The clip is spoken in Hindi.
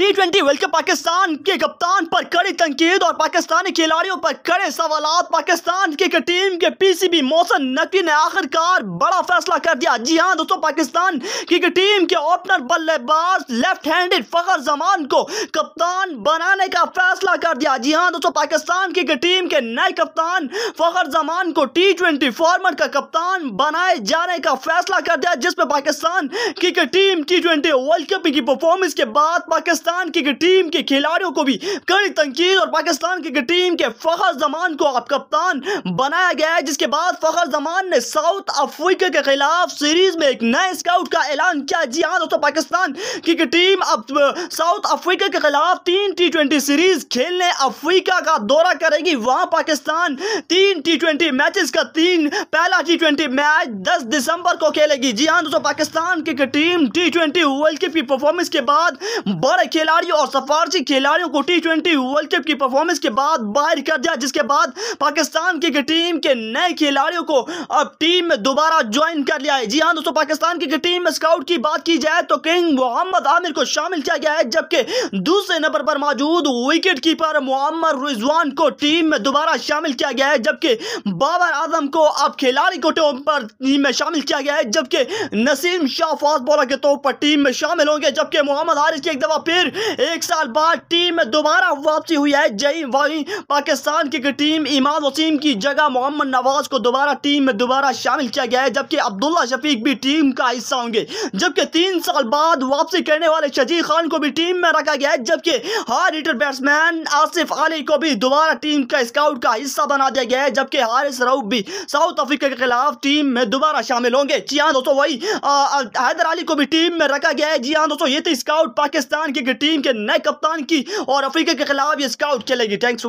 T twenty world cup Pakistan के कप्तान पर कड़ी तनकीद और पाकिस्तानी खिलाड़ियों पर कड़े सवाल पाकिस्तान की टीम के पीसीबी मोहसन नकवी ने आखिरकार बड़ा फैसला कर दिया जी हाँ दोस्तों पाकिस्तान की टीम के ओपनर बल्लेबाज लेफ्ट हैंडेड फखर जमान को कप्तान बनाने का फैसला कर दिया जी हाँ दोस्तों पाकिस्तान की टीम के नए कप्तान फखर जमान को टी ट्वेंटी फॉर्मेट का कप्तान बनाए जाने का फैसला कर दिया जिसमें पाकिस्तान की team T twenty world cup की परफॉर्मेंस के बाद पाकिस्तान पाकिस्तान की टीम के खिलाड़ियों को भी कड़ी तनकीद और पाकिस्तान की टीम के फ़खर जमान को अब कप्तान बनाया गया है जिसके बाद फ़खर जमान ने साउथ अफ्रीका के खिलाफ सीरीज में एक नए स्काउट का ऐलान किया जी हाँ दोस्तों पाकिस्तान की टीम अब साउथ अफ्रीका के खिलाफ तीन टी ट्वेंटी सीरीज खेलने अफ्रीका का दौरा करेगी वहां पाकिस्तान तीन टी ट्वेंटी मैचेस का तीन पहला टी ट्वेंटी मैच दस दिसंबर को खेलेगी जी हाँ दोस्तों पाकिस्तान की team T twenty world cup की परफॉर्मेंस के बाद बड़े खिलाड़ियों और सफारसी खिलाड़ियों को टी ट्वेंटी वर्ल्ड कप की परफॉर्मेंस के बाद बाहर कर दिया जिसके बाद पाकिस्तान की टीम के नए खिलाड़ियों को अब टीम में दोबारा ज्वाइन कर लिया है जी हाँ दोस्तों पाकिस्तान की टीम में स्काउट की बात की जाए तो किंग मोहम्मद आमिर को शामिल किया गया है जबकि दूसरे नंबर पर मौजूद विकेट कीपर मोहम्मद रिजवान को टीम में दोबारा शामिल किया गया है जबकि बाबर आजम को अब खिलाड़ी को टोम पर टीम में शामिल किया गया है जबकि नसीम शाह फास्ट बॉलर के तौर पर टीम में शामिल होंगे जबकि मोहम्मद आरिफ की एक दफा फिर एक साल बाद टीम में दोबारा वापसी हुई है जई वही पाकिस्तान की टीम इमाद वसीम की जगह मोहम्मद नवाज को दोबारा टीम में दोबारा शामिल किया गया है जबकि अब्दुल्ला शफीक भी टीम का हिस्सा होंगे जबकि तीन साल बाद वापसी करने वाले शजीर खान को भी टीम में रखा गया है जबकि हार हिटर बैट्समैन आसिफ अली को भी दोबारा टीम का स्काउट का हिस्सा बना दिया गया है जबकि हारिस राउ भी साउथ अफ्रीका के खिलाफ टीम में दोबारा शामिल होंगे जी हाँ दोस्तों वही हैदर अली को भी टीम में रखा गया है जी हाँ दोस्तों ये थी स्काउट पाकिस्तान की टीम के नए कप्तान की और अफ्रीका के खिलाफ ये स्काउट खेलेगी थैंक्स